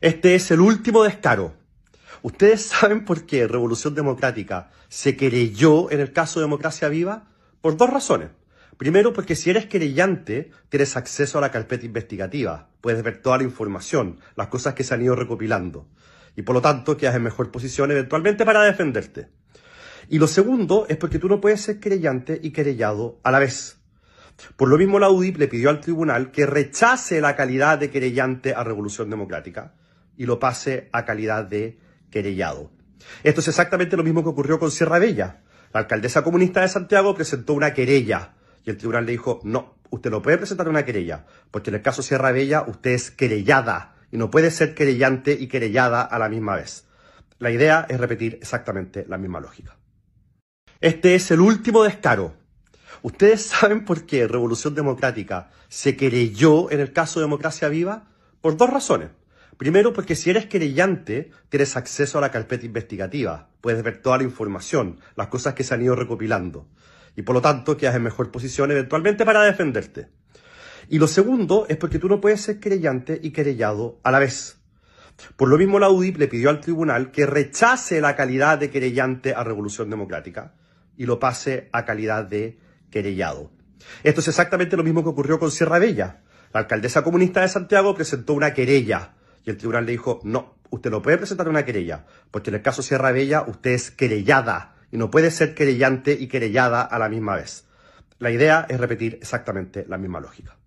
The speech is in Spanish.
Este es el último descaro. Ustedes saben por qué Revolución Democrática se querelló en el caso de Democracia Viva por dos razones. Primero, porque si eres querellante, tienes acceso a la carpeta investigativa, puedes ver toda la información, las cosas que se han ido recopilando, y por lo tanto quedas en mejor posición eventualmente para defenderte. Y lo segundo es porque tú no puedes ser querellante y querellado a la vez. Por lo mismo, la UDIP le pidió al tribunal que rechace la calidad de querellante a Revolución Democrática y lo pase a calidad de querellado. Esto es exactamente lo mismo que ocurrió con Sierra Bella. La alcaldesa comunista de Santiago presentó una querella y el tribunal le dijo, no, usted no puede presentar una querella, porque en el caso Sierra Bella usted es querellada y no puede ser querellante y querellada a la misma vez. La idea es repetir exactamente la misma lógica. Este es el último descaro. ¿Ustedes saben por qué Revolución Democrática se querelló en el caso Democracia Viva? Por dos razones. Primero, porque si eres querellante, tienes acceso a la carpeta investigativa, puedes ver toda la información, las cosas que se han ido recopilando, y por lo tanto quedas en mejor posición eventualmente para defenderte. Y lo segundo es porque tú no puedes ser querellante y querellado a la vez. Por lo mismo, la UDIP le pidió al tribunal que rechace la calidad de querellante a Revolución Democrática y lo pase a calidad de querellado. Esto es exactamente lo mismo que ocurrió con Sierra Bella. La alcaldesa comunista de Santiago presentó una querella y el tribunal le dijo, no, usted no puede presentar una querella, porque en el caso Sierra Bella usted es querellada y no puede ser querellante y querellada a la misma vez. La idea es repetir exactamente la misma lógica.